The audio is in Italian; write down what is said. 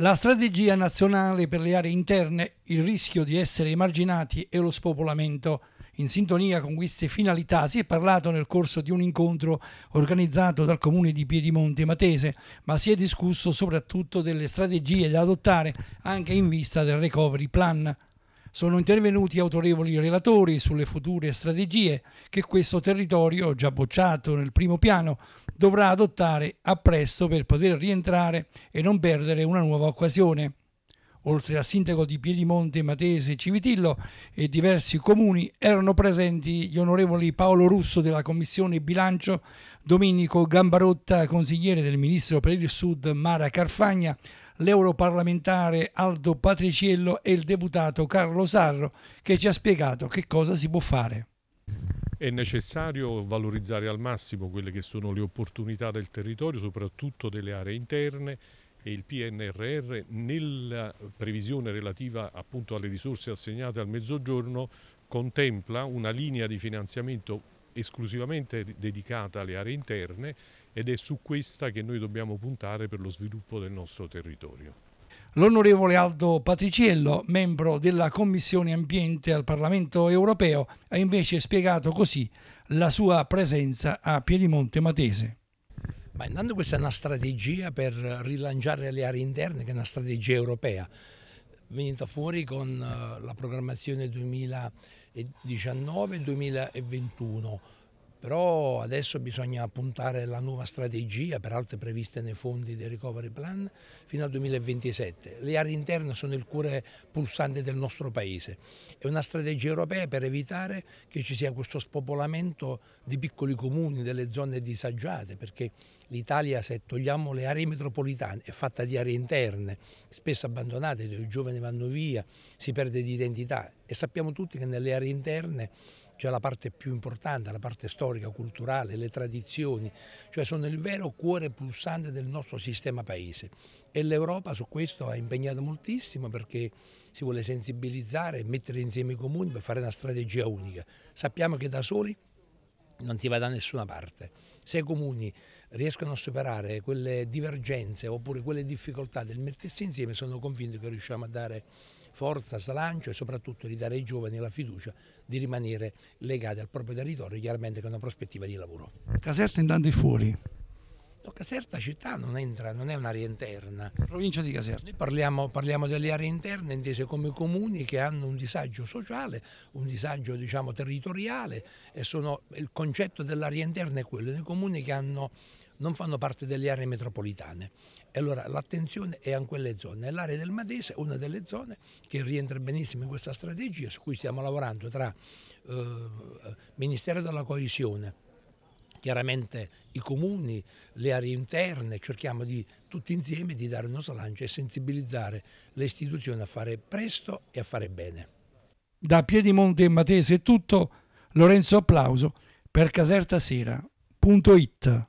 La strategia nazionale per le aree interne, il rischio di essere emarginati e lo spopolamento. In sintonia con queste finalità si è parlato nel corso di un incontro organizzato dal comune di Piedimonte Matese, ma si è discusso soprattutto delle strategie da adottare anche in vista del recovery plan. Sono intervenuti autorevoli relatori sulle future strategie che questo territorio, già bocciato nel primo piano, dovrà adottare appresso per poter rientrare e non perdere una nuova occasione. Oltre al sindaco di Piedimonte, Matese Civitillo e diversi comuni, erano presenti gli onorevoli Paolo Russo della Commissione Bilancio, Domenico Gambarotta, consigliere del ministro per il Sud Mara Carfagna, l'europarlamentare Aldo Patriciello e il deputato Carlo Sarro che ci ha spiegato che cosa si può fare. È necessario valorizzare al massimo quelle che sono le opportunità del territorio, soprattutto delle aree interne e il PNRR nella previsione relativa appunto alle risorse assegnate al mezzogiorno contempla una linea di finanziamento esclusivamente dedicata alle aree interne ed è su questa che noi dobbiamo puntare per lo sviluppo del nostro territorio. L'onorevole Aldo Patriciello, membro della Commissione Ambiente al Parlamento europeo, ha invece spiegato così la sua presenza a Piedimonte Matese. Ma intanto questa è una strategia per rilanciare le aree interne, che è una strategia europea, venita fuori con eh, la programmazione 2019-2021 però adesso bisogna puntare alla nuova strategia, peraltro prevista nei fondi del recovery plan, fino al 2027. Le aree interne sono il cuore pulsante del nostro Paese. È una strategia europea per evitare che ci sia questo spopolamento di piccoli comuni, delle zone disagiate, perché l'Italia, se togliamo le aree metropolitane, è fatta di aree interne, spesso abbandonate, dove i giovani vanno via, si perde di identità e sappiamo tutti che nelle aree interne cioè la parte più importante, la parte storica, culturale, le tradizioni, cioè sono il vero cuore pulsante del nostro sistema paese. E l'Europa su questo ha impegnato moltissimo perché si vuole sensibilizzare e mettere insieme i comuni per fare una strategia unica. Sappiamo che da soli non si va da nessuna parte. Se i comuni riescono a superare quelle divergenze oppure quelle difficoltà del mettersi insieme, sono convinto che riusciamo a dare forza, slancio e soprattutto di dare ai giovani la fiducia di rimanere legati al proprio territorio, chiaramente con una prospettiva di lavoro. Caserta intanto è fuori. No, Caserta città non, entra, non è un'area interna. Provincia di Caserta. Noi parliamo, parliamo, delle aree interne intese come comuni che hanno un disagio sociale, un disagio diciamo, territoriale e sono, il concetto dell'area interna è quello dei comuni che hanno non fanno parte delle aree metropolitane. E allora l'attenzione è a quelle zone. L'area del Matese è una delle zone che rientra benissimo in questa strategia su cui stiamo lavorando tra eh, Ministero della Coesione, chiaramente i comuni, le aree interne, cerchiamo di tutti insieme di dare uno slancio e sensibilizzare le istituzioni a fare presto e a fare bene. Da Piedimonte e Matese è tutto, Lorenzo Applauso per casertasera.it